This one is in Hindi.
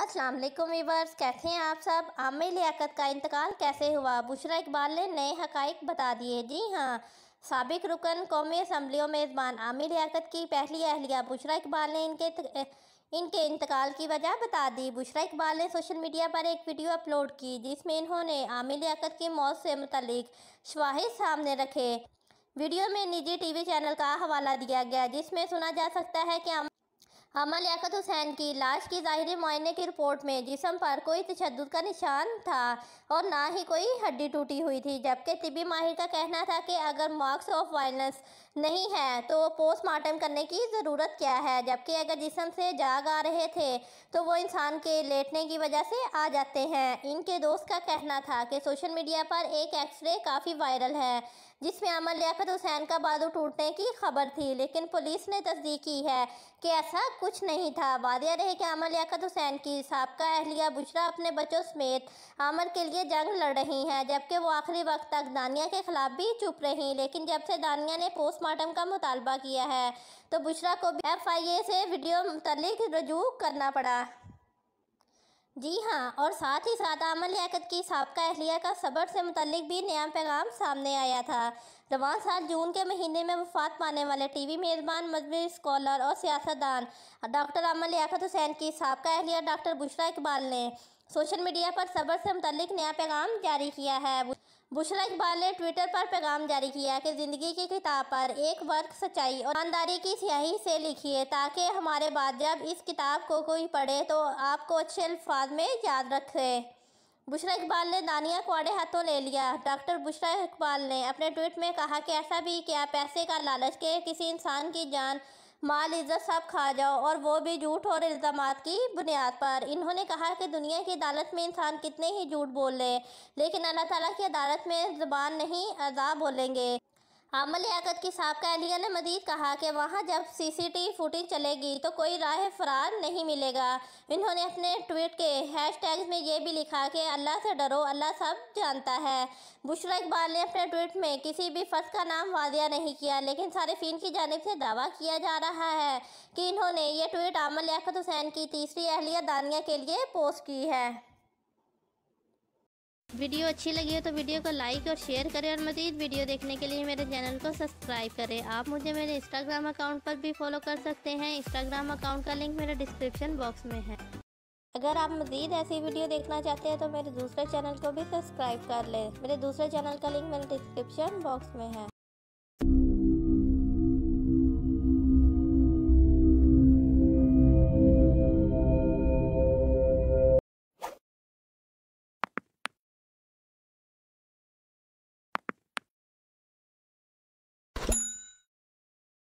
अस्सलाम वालेकुम वीवर्स कैसे हैं आप सब आमिर लियाकत का इंतकाल कैसे हुआ बुशरा इकबाल ने नए हकाइक बता दिए जी हाँ सबक रुकन कौमी असम्बलियों मेज़बान आमिर लियाकत की पहली अहलिया बुशरा इकबाल ने इनके इनके इंतकाल की वजह बता दी बुशरा इकबाल ने सोशल मीडिया पर एक वीडियो अपलोड की जिसमें इन्होंने आमिर लियाकत की मौत से मुतलिक शवाहिद सामने रखे वीडियो में निजी टीवी चैनल का हवाला दिया गया जिसमें सुना जा सकता है कि अमल याकत हुसैन की लाश की ज़ाहरी मुआने की रिपोर्ट में जिसम पर कोई तशद का निशान था और ना ही कोई हड्डी टूटी हुई थी जबकि तिबी माहिर का कहना था कि अगर मार्क्स ऑफ वायलेंस नहीं है तो पोस्टमार्टम करने की ज़रूरत क्या है जबकि अगर जिसम से जाग आ रहे थे तो वो इंसान के लेटने की वजह से आ जाते हैं इनके दोस्त का कहना था कि सोशल मीडिया पर एक एक्सरे काफ़ी वायरल है जिसमें अमर लियाकत हुसैन का बाजू टूटने की खबर थी लेकिन पुलिस ने तस्दीक की है कि ऐसा कुछ नहीं था वादिया रहे कि अमर लियाकत हुसैन की सबका अहलिया बुशरा अपने बच्चों समेत अमर के लिए जंग लड़ रही हैं जबकि वो आखिरी वक्त तक दानिया के खिलाफ भी चुप रही लेकिन जब से दानिया ने पोस्टमार्टम का मुतालबा किया है तो बुशरा को एफ आई ए से वीडियो मुतलिक रजू करना पड़ा जी हाँ और साथ ही साथ अमल लियाकत की सबका अहलिया का सबर से मुतलिक भी नया पैगाम सामने आया था रवान साल जून के महीने में वफात पाने वाले टी वी मेज़बान मजबी स्कॉलर और सियासतदान डॉक्टर अमल लियाकत हुसैन की सबका अहलिया डॉक्टर बुशरा इकबाल ने सोशल मीडिया पर सबर से मुतलिक नया पैगाम जारी किया है बुशरा इकबाल ने ट्विटर पर पैगाम जारी किया कि ज़िंदगी की किताब पर एक वर्क सच्चाई और ईमानदारी की स्याही से लिखिए ताकि हमारे बाद जब इस किताब को कोई पढ़े तो आपको अच्छे अल्फाज में याद रखे बुशरा इकबाल ने दानिया को आड़े हाथों ले लिया डॉक्टर बुशरा इकबाल ने अपने ट्वीट में कहा कि ऐसा भी क्या पैसे का लालच के किसी इंसान की जान माल इज्जत सब खा जाओ और वो भी झूठ और इल्ज़ाम की बुनियाद पर इन्होंने कहा कि दुनिया की अदालत में इंसान कितने ही झूठ बोल ले, लेकिन अल्लाह ताला की अदालत में ज़बान नहीं अदा बोलेंगे अमल हाँ, लियाकत की सबका एहलिया ने मजीद कहा कि वहाँ जब सी सी टी फुटेज चलेगी तो कोई राह फरार नहीं मिलेगा इन्होंने अपने ट्वीट के हैश टैग में ये भी लिखा कि अल्लाह से डरो अल्लाह सब जानता है बुशरा इकबाल ने अपने ट्वीट में किसी भी फर्द का नाम वाजिया नहीं किया लेकिन सारफिन की जानब से दावा किया जा रहा है कि इन्होंने ये ट्वीट अमल लियाकत हुसैन की तीसरी अहलिया दानिया के लिए पोस्ट की है वीडियो अच्छी लगी हो तो वीडियो को लाइक और शेयर करें और मज़ीद वीडियो देखने के लिए मेरे चैनल को सब्सक्राइब करें आप मुझे मेरे इंस्टाग्राम अकाउंट पर भी फॉलो कर सकते हैं इंस्टाग्राम अकाउंट का लिंक मेरे डिस्क्रिप्शन बॉक्स में है अगर आप मज़ीद ऐसी वीडियो देखना चाहते हैं तो मेरे दूसरे चैनल को भी सब्सक्राइब कर लें मेरे दूसरे चैनल का लिंक मेरे डिस्क्रिप्शन बॉक्स में है